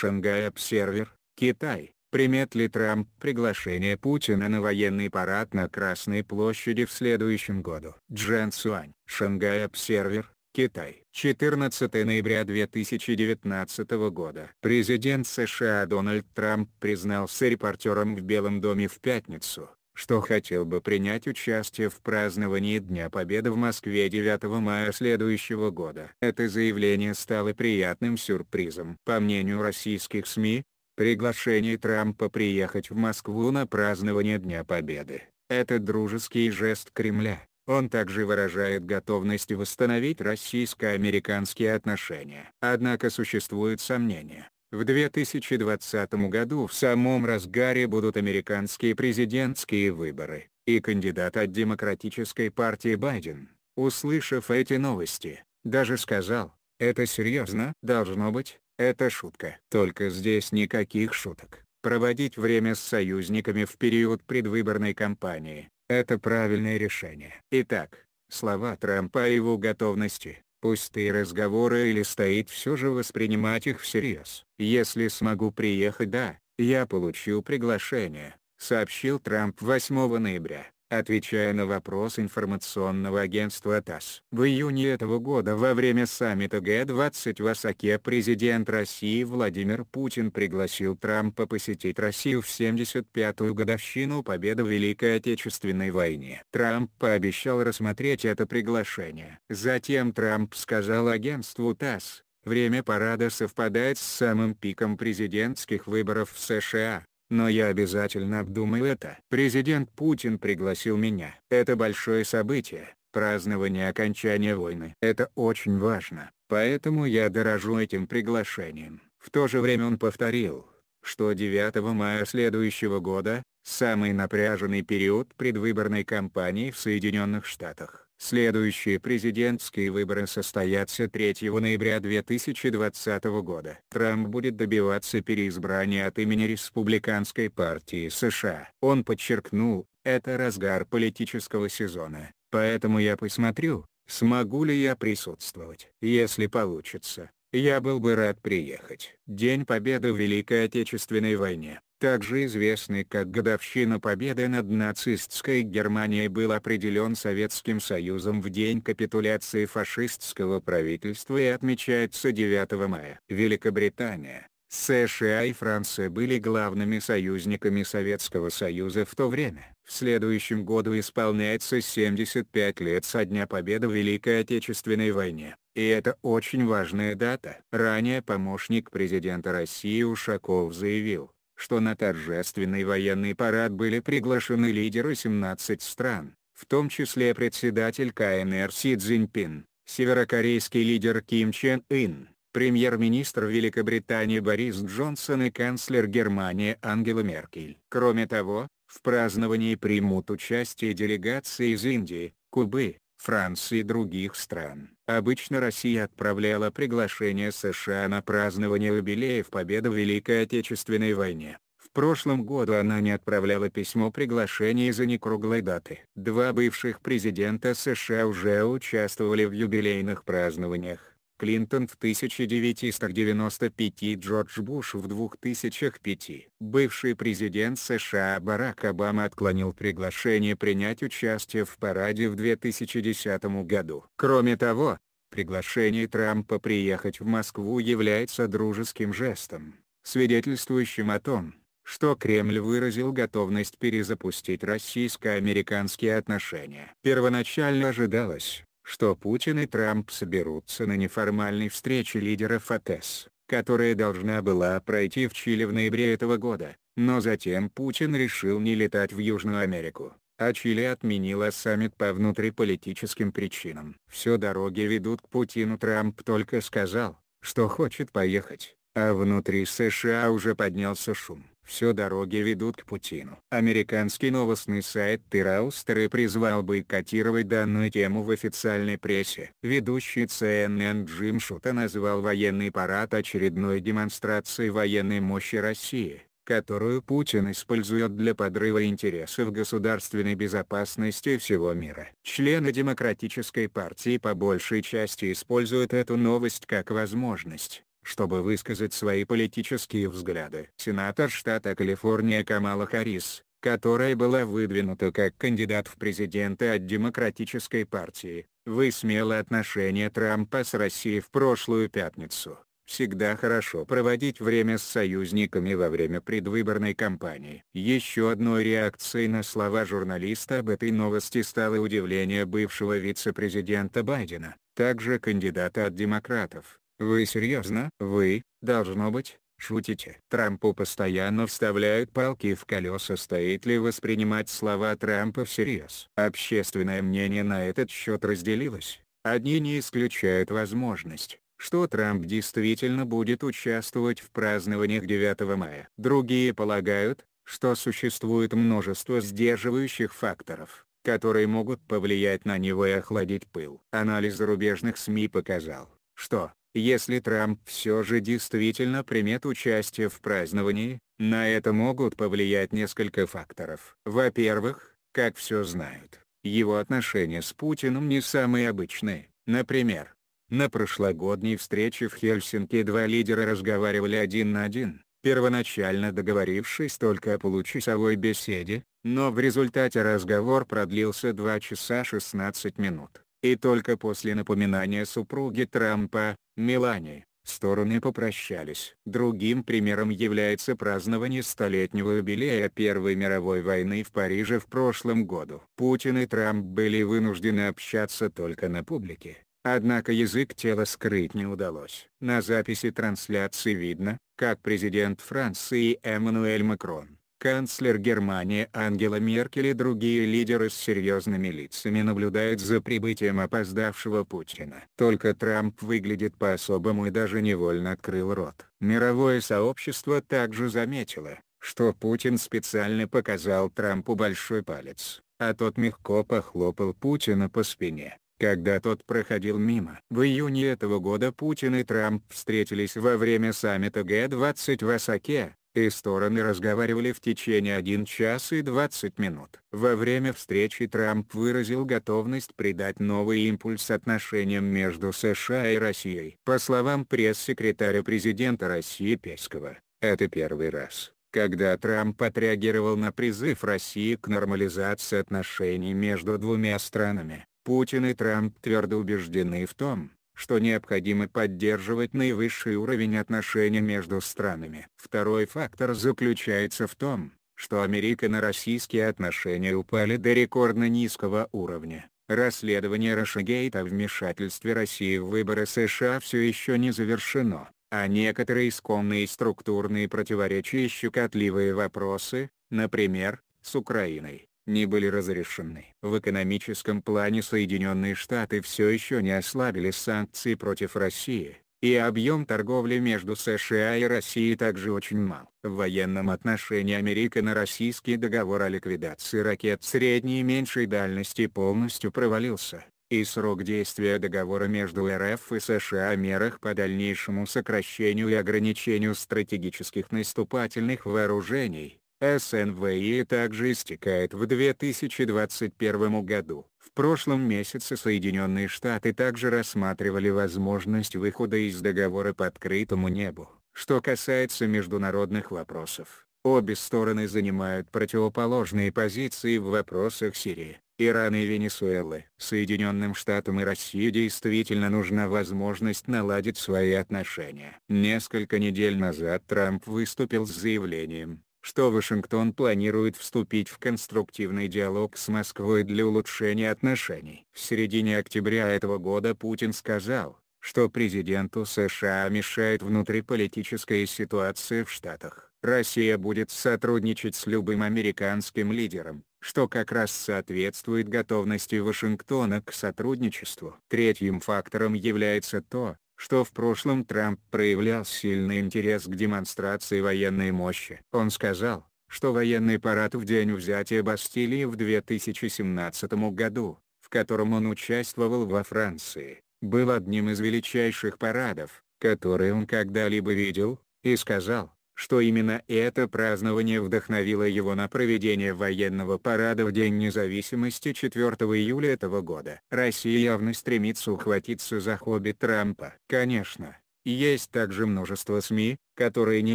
Шангай Обсервер, Китай. Примет ли Трамп приглашение Путина на военный парад на Красной площади в следующем году? Джан Суань, Шангай Обсервер, Китай. 14 ноября 2019 года. Президент США Дональд Трамп признался репортером в Белом доме в пятницу, что хотел бы принять участие в праздновании Дня Победы в Москве 9 мая следующего года. Это заявление стало приятным сюрпризом. По мнению российских СМИ, приглашение Трампа приехать в Москву на празднование Дня Победы – это дружеский жест Кремля. Он также выражает готовность восстановить российско-американские отношения. Однако существуют сомнения, в 2020 году в самом разгаре будут американские президентские выборы, и кандидат от Демократической партии Байден, услышав эти новости, даже сказал, «Это серьезно? Должно быть, это шутка». Только здесь никаких шуток. Проводить время с союзниками в период предвыборной кампании – это правильное решение. Итак, слова Трампа о его готовности пустые разговоры или стоит все же воспринимать их всерьез. «Если смогу приехать да, я получу приглашение», — сообщил Трамп 8 ноября отвечая на вопрос информационного агентства ТАСС. В июне этого года во время саммита Г-20 в Осаке президент России Владимир Путин пригласил Трампа посетить Россию в 75-ю годовщину победы в Великой Отечественной войне. Трамп пообещал рассмотреть это приглашение. Затем Трамп сказал агентству ТАСС, Время парада совпадает с самым пиком президентских выборов в США, но я обязательно обдумаю это. Президент Путин пригласил меня. Это большое событие, празднование окончания войны. Это очень важно, поэтому я дорожу этим приглашением. В то же время он повторил, что 9 мая следующего года, самый напряженный период предвыборной кампании в Соединенных Штатах. Следующие президентские выборы состоятся 3 ноября 2020 года. Трамп будет добиваться переизбрания от имени Республиканской партии США. Он подчеркнул, это разгар политического сезона, поэтому я посмотрю, смогу ли я присутствовать. Если получится, я был бы рад приехать. День Победы в Великой Отечественной войне также известный как годовщина победы над нацистской Германией был определен Советским Союзом в день капитуляции фашистского правительства и отмечается 9 мая. Великобритания, США и Франция были главными союзниками Советского Союза в то время. В следующем году исполняется 75 лет со дня победы в Великой Отечественной войне, и это очень важная дата. Ранее помощник президента России Ушаков заявил, что на торжественный военный парад были приглашены лидеры 17 стран, в том числе председатель КНР Си Цзиньпин, северокорейский лидер Ким Чен Ын, премьер-министр Великобритании Борис Джонсон и канцлер Германии Ангела Меркель. Кроме того, в праздновании примут участие делегации из Индии, Кубы, Франции и других стран. Обычно Россия отправляла приглашение США на празднование юбилеев победы в Великой Отечественной войне. В прошлом году она не отправляла письмо приглашения из-за некруглой даты. Два бывших президента США уже участвовали в юбилейных празднованиях. Клинтон в 1995 и Джордж Буш в 2005. Бывший президент США Барак Обама отклонил приглашение принять участие в параде в 2010 году. Кроме того, приглашение Трампа приехать в Москву является дружеским жестом, свидетельствующим о том, что Кремль выразил готовность перезапустить российско-американские отношения. Первоначально ожидалось, что Путин и Трамп соберутся на неформальной встрече лидеров АТЭС, которая должна была пройти в Чили в ноябре этого года, но затем Путин решил не летать в Южную Америку, а Чили отменила саммит по внутриполитическим причинам. Все дороги ведут к Путину Трамп только сказал, что хочет поехать, а внутри США уже поднялся шум. Все дороги ведут к Путину. Американский новостный сайт Тираустеры призвал бойкотировать данную тему в официальной прессе. Ведущий CNN Джим Шута назвал военный парад очередной демонстрацией военной мощи России которую Путин использует для подрыва интересов государственной безопасности всего мира. Члены Демократической партии по большей части используют эту новость как возможность чтобы высказать свои политические взгляды. Сенатор штата Калифорния Камала Харрис, которая была выдвинута как кандидат в президенты от Демократической партии, высмеяла отношения Трампа с Россией в прошлую пятницу. Всегда хорошо проводить время с союзниками во время предвыборной кампании. Еще одной реакцией на слова журналиста об этой новости стало удивление бывшего вице-президента Байдена, также кандидата от демократов, вы серьезно? Вы, должно быть, шутите. Трампу постоянно вставляют палки в колеса. Стоит ли воспринимать слова Трампа всерьез? Общественное мнение на этот счет разделилось. Одни не исключают возможность, что Трамп действительно будет участвовать в празднованиях 9 мая. Другие полагают, что существует множество сдерживающих факторов, которые могут повлиять на него и охладить пыл. Анализ зарубежных СМИ показал, что, если Трамп все же действительно примет участие в праздновании, на это могут повлиять несколько факторов. Во-первых, как все знают, его отношения с Путиным не самые обычные. Например, на прошлогодней встрече в Хельсинки два лидера разговаривали один на один, первоначально договорившись только о получасовой беседе, но в результате разговор продлился 2 часа 16 минут. И только после напоминания супруги Трампа, Мелани, стороны попрощались. Другим примером является празднование столетнего юбилея Первой мировой войны в Париже в прошлом году. Путин и Трамп были вынуждены общаться только на публике. Однако язык тела скрыть не удалось. На записи трансляции видно, как президент Франции Эммануэль Макрон канцлер Германии Ангела Меркель и другие лидеры с серьезными лицами наблюдают за прибытием опоздавшего Путина. Только Трамп выглядит по-особому и даже невольно открыл рот. Мировое сообщество также заметило, что Путин специально показал Трампу большой палец, а тот мягко похлопал Путина по спине когда тот проходил мимо. В июне этого года Путин и Трамп встретились во время саммита Г-20 в Осаке, и стороны разговаривали в течение 1 часа и 20 минут. Во время встречи Трамп выразил готовность придать новый импульс отношениям между США и Россией. По словам пресс-секретаря президента России Пескова, это первый раз, когда Трамп отреагировал на призыв России к нормализации отношений между двумя странами. Путин и Трамп твердо убеждены в том, что необходимо поддерживать наивысший уровень отношений между странами. Второй фактор заключается в том, что американо-российские отношения упали до рекордно низкого уровня. Расследование Рашагейта о вмешательстве России в выборы США все еще не завершено, а некоторые исконные структурные противоречия и щекотливые вопросы, например, с Украиной, не были разрешены. В экономическом плане Соединенные Штаты все еще не ослабили санкции против России, и объем торговли между США и Россией также очень мал. В военном отношении Америка российский договор о ликвидации ракет средней и меньшей дальности полностью провалился, и срок действия договора между РФ и США о мерах по дальнейшему сокращению и ограничению стратегических наступательных вооружений, СНВИ также истекает в 2021 году. В прошлом месяце Соединенные Штаты также рассматривали возможность выхода из договора по открытому небу. Что касается международных вопросов, обе стороны занимают противоположные позиции в вопросах Сирии, Ирана и Венесуэлы. Соединенным Штатам и России действительно нужна возможность наладить свои отношения. Несколько недель назад Трамп выступил с заявлением, что Вашингтон планирует вступить в конструктивный диалог с Москвой для улучшения отношений. В середине октября этого года Путин сказал, что президенту США мешает внутриполитическая ситуация в Штатах. Россия будет сотрудничать с любым американским лидером, что как раз соответствует готовности Вашингтона к сотрудничеству. Третьим фактором является то, что в прошлом Трамп проявлял сильный интерес к демонстрации военной мощи. Он сказал, что военный парад в день взятия Бастилии в 2017 году, в котором он участвовал во Франции, был одним из величайших парадов, которые он когда-либо видел, и сказал, что именно это празднование вдохновило его на проведение военного парада в День независимости 4 июля этого года. Россия явно стремится ухватиться за хобби Трампа. Конечно, есть также множество СМИ, которые не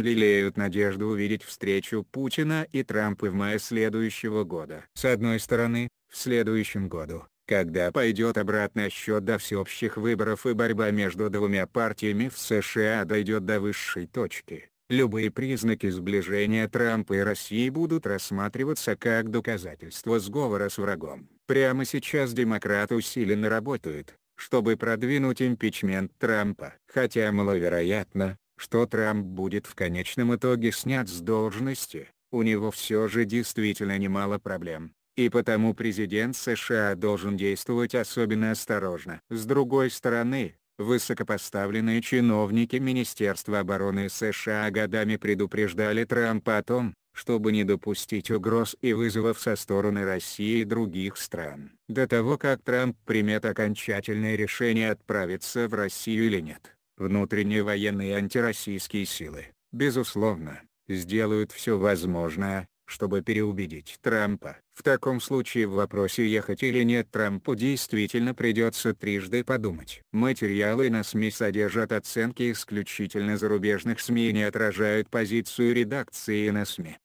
лелеют надежду увидеть встречу Путина и Трампа в мае следующего года. С одной стороны, в следующем году, когда пойдет обратный счет до всеобщих выборов и борьба между двумя партиями в США дойдет до высшей точки, Любые признаки сближения Трампа и России будут рассматриваться как доказательство сговора с врагом. Прямо сейчас демократы усиленно работают, чтобы продвинуть импичмент Трампа. Хотя маловероятно, что Трамп будет в конечном итоге снят с должности, у него все же действительно немало проблем. И потому президент США должен действовать особенно осторожно. С другой стороны, Высокопоставленные чиновники Министерства обороны США годами предупреждали Трампа о том, чтобы не допустить угроз и вызовов со стороны России и других стран. До того как Трамп примет окончательное решение отправиться в Россию или нет, внутренние военные антироссийские силы, безусловно, сделают все возможное, чтобы переубедить Трампа. В таком случае в вопросе ехать или нет Трампу действительно придется трижды подумать. Материалы на СМИ содержат оценки исключительно зарубежных СМИ и не отражают позицию редакции на СМИ.